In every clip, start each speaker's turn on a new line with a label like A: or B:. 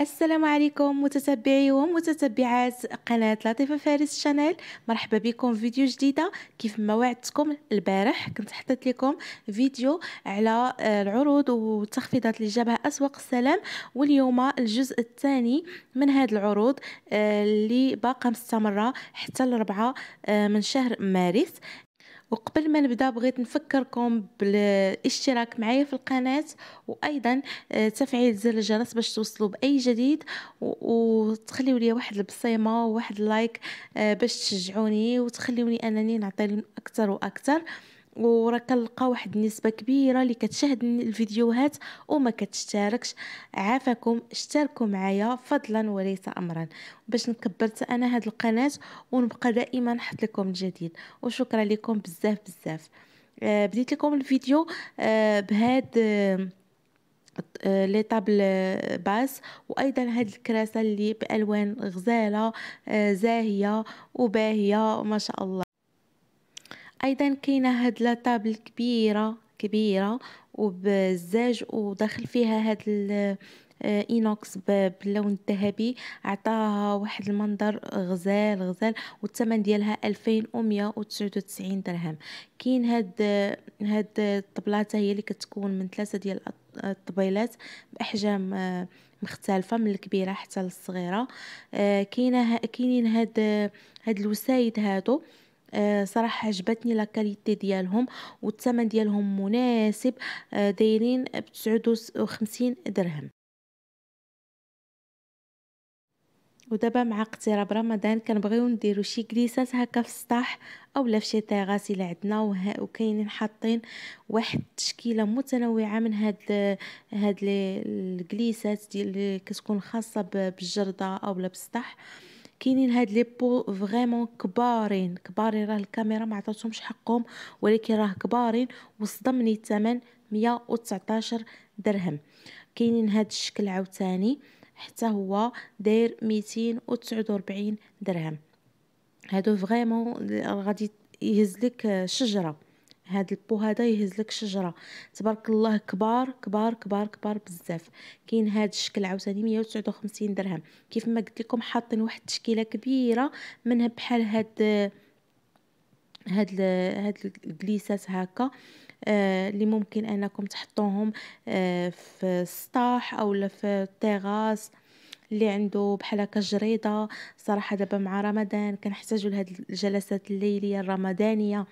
A: السلام عليكم متتبعي ومتتبعات قناة لطيفة فارس شانيل مرحبا بكم في فيديو جديدة كيف ما وعدتكم البارح كنت حطيت لكم فيديو على آه، العروض والتخفيضات اللي جابها أسواق السلام واليوم الجزء الثاني من هاد العروض آه، اللي باقة مستمرة حتى الربعة آه، من شهر مارس وقبل ما نبدا بغيت نفكركم بالاشتراك معايا في القناه وايضا آه، تفعيل زر الجرس باش توصلوا باي جديد وتخليوا لي واحد البصيمه وواحد اللايك آه، باش تشجعوني وتخليوني انني نعطي اكثر واكثر وراه كنلقى واحد النسبه كبيره اللي كتشاهد الفيديوهات وما كتشتركش عافاكم اشتركوا معايا فضلا وليس امرا باش نكبرت انا هاد القناه ونبقى دائما نحط لكم الجديد وشكرا لكم بزاف بزاف آه، بديت لكم الفيديو آه، بهاد آه، لي طابل باس وايضا هاد الكراسه اللي بالوان غزاله زاهيه وباهيه ما شاء الله ايضا كاينه هاد لاطابل كبيره كبيره وبزاج ودخل فيها هاد آه، اينوكس باللون الذهبي عطاها واحد المنظر غزال غزال والثمن ديالها 2199 درهم كاين هاد هاد الطبلاته هي اللي كتكون من ثلاثه ديال الطبيلات باحجام آه، مختلفه من الكبيره حتى للصغيره آه، كاينه كاينين هاد هاد الوسايد هادو آه، صراحة عجبتني لاكاليتي ديالهم والثمن ديالهم مناسب آه، دايرين بتسعود وخمسين درهم ودابا مع اقتراب رمضان كنبغيو نديرو شي كليسات هكا في السطح اولا في شي تيغاس الى عندنا وكاينين حاطين واحد التشكيله متنوعه من هاد هاد الكليسات ديال اللي كتكون خاصه بالجرده اولا بالسطح كاينين هاد لي بو فريمون كبارين كبارين راه الكاميرا ما عطاتهمش حقهم ولكن راه كبارين وصدمني الثمن 119 درهم كاينين هاد الشكل عاوتاني حتى هو داير 249 درهم هادو فريمون غادي يهز لك شجره هاد البو هذا يهز لك شجره تبارك الله كبار كبار كبار كبار بزاف كاين هاد الشكل عاوتاني 159 درهم كيف ما قلت لكم حاطين واحد التشكيله كبيره منها بحال هاد هاد هاد الكليسات هكا آه ممكن انكم تحطوهم آه في او اولا في التيغاس اللي عنده بحال هكا جريده صراحه دابا مع رمضان كنحتاجوا لهاد الجلسات الليليه الرمضانيه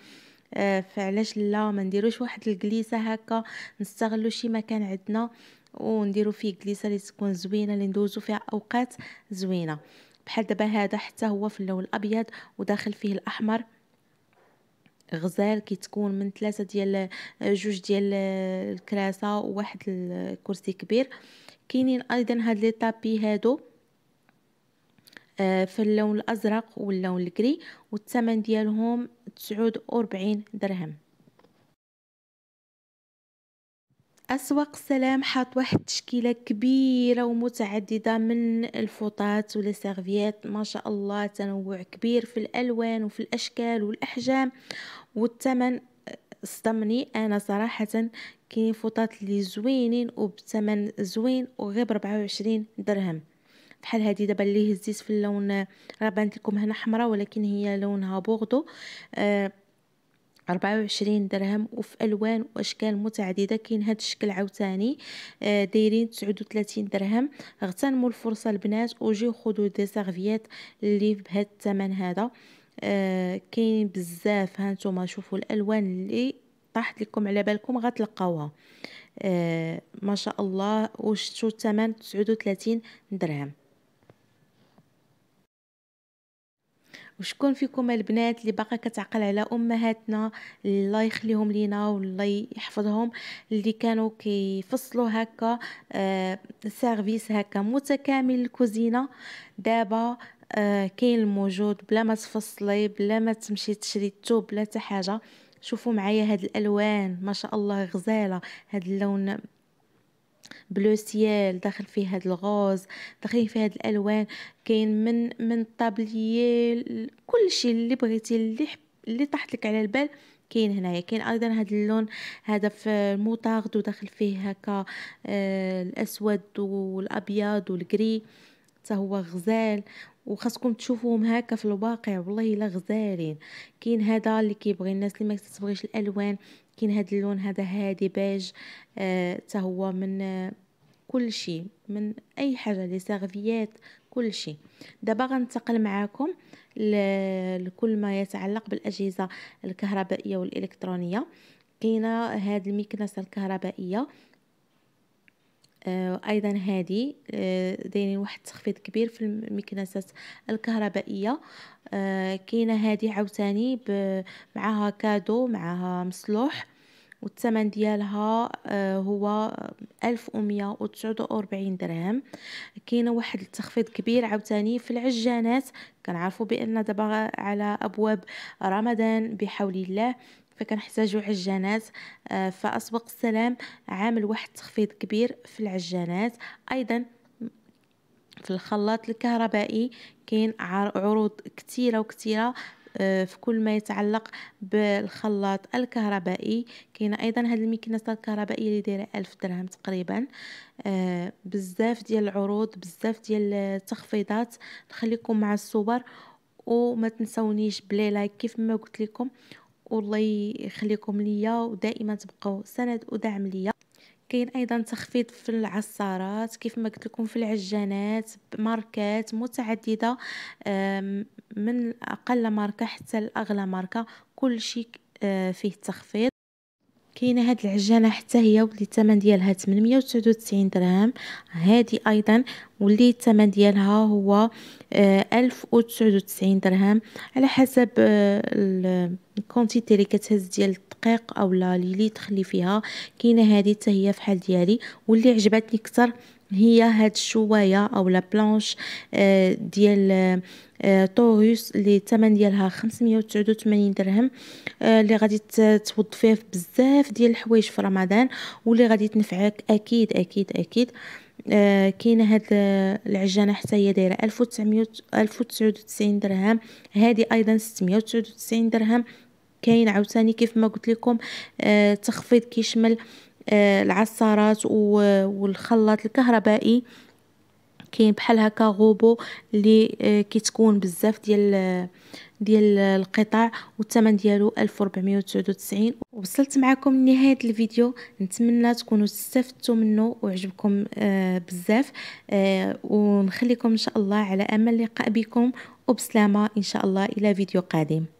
A: آه، فعلاش لا ما نديروش واحد الجليسه هكا نستغلوا شي مكان عندنا ونديروا فيه جليسه اللي تكون زوينه اللي ندوزوا فيها اوقات زوينه بحال دابا هذا حتى هو في اللون الابيض وداخل فيه الاحمر غزال كتكون من ثلاثة ديال آه، جوج ديال آه، الكراسة وواحد الكرسي كبير كاينين ايضا هاد لي طابي هادو آه، في اللون الازرق واللون الكري والثمن ديالهم تسعود درهم اسواق السلام حاط واحد التشكيله كبيره ومتعدده من الفوطات ولا سيرفيات ما شاء الله تنوع كبير في الالوان وفي الاشكال والاحجام والثمن آه، صدمني انا صراحه كاين فوطات اللي زوينين وبثمن زوين وغير 24 درهم بحال هذه دابا اللي هزيت في اللون راه بانت لكم هنا حمراء ولكن هي لونها بوغدو أربعة آه، وعشرين درهم وفي الوان واشكال متعدده كاين هاد الشكل عاوتاني آه، دايرين تسعود 39 درهم اغتنموا الفرصه البنات وجيو خذوا دي سيرفيات اللي بهاد الثمن هذا آه كاين بزاف هانتوما شوفوا الالوان اللي طاحت لكم على بالكم غتلقاوها آه ما شاء الله وشتو الثمن 39 درهم وشكون فيكم البنات اللي باقا كتعقل على امهاتنا الله يخليهم لينا والله يحفظهم اللي كانوا كيفصلوا هكا سيرفيس آه، هكا متكامل الكوزينه دابا آه، كاين الموجود بلا ما تفصلي بلا ما تمشي تشري الثوب بلا حاجه شوفوا معايا هاد الالوان ما شاء الله غزاله هاد اللون بلو سيال داخل فيه هاد الغوز داخلين فيه هاد الالوان كاين من من الطابليه كل شيء اللي بغيتي اللي حب اللي طاحت لك على البال كاين هنايا كاين ايضا هاد اللون هذا في الموطاغد وداخل فيه هكا آه الاسود والابيض والجري حتى هو غزال وخاصكم تشوفوهم هكا في الواقع والله الا غزالين كاين هذا اللي كيبغي الناس اللي ما تبغيش الالوان كاين هذا اللون هذا هادي بيج آه هو من آه كل شيء من اي حاجه لي سيرفيات كل شيء دابا غنتقل معاكم لكل ما يتعلق بالاجهزه الكهربائيه والالكترونيه كاينه هاد المكنسه الكهربائيه ايضا هذه آه، دايرين واحد التخفيض كبير في المكنسات الكهربائيه آه، كاينه هذه عاوتاني معها كادو معها مصلوح والثمن ديالها آه، هو 1149 درهم كاينه واحد التخفيض كبير عاوتاني في العجانات كنعرفوا بان دابا على ابواب رمضان بحول الله فكنحتاجو عجانات آه، فاسبق السلام عامل واحد التخفيض كبير في العجانات ايضا في الخلاط الكهربائي كاين عروض كثيره وكثيره آه، في كل ما يتعلق بالخلاط الكهربائي كاين ايضا هاد المكنسه الكهربائيه اللي دايره 1000 درهم تقريبا آه، بزاف ديال العروض بزاف ديال التخفيضات نخليكم مع السوبر وما تنسونيش بلي لايك كيف ما قلت لكم والله يخليكم ليا ودائما تبقاو سند ودعم ليا كاين ايضا تخفيض في العصارات كيف ما قلت لكم في العجانات ماركات متعدده من اقل ماركه حتى لاغلى ماركه كل شيء آه، فيه تخفيض كاينه هاد العجانه حتى هي ولي الثمن ديالها 899 درهم هادي ايضا ولي الثمن ديالها هو 1099 آه، درهم على حسب آه، الكونتيتي اللي كتهز ديال الدقيق اولا لي ليتر اللي فيها كاينه هادي حتى هي فحال ديالي واللي عجبتني اكثر هي هاد الشوايه او لا آه، ديال آه، طوغوس اللي الثمن ديالها 589 درهم آه، اللي غادي توظفيه بزاف ديال الحوايج في رمضان واللي غادي تنفعك اكيد اكيد اكيد آه كاينه هاد العجانه حتى هي دايره 1900 1099 درهم هذه ايضا 699 درهم كاين عاوتاني كيف ما قلت لكم آه كيشمل العصارات والخلاط الكهربائي كاين بحال هكا غوبو اللي آه، كيتكون بزاف ديال آه، ديال القطع والثمن ديالو 1499 وصلت معكم لنهايه الفيديو نتمنى تكونوا استفدتوا منه وعجبكم آه، بزاف ونخليكم ان شاء الله على امل لقاء بكم وبسلامه ان شاء الله الى فيديو قادم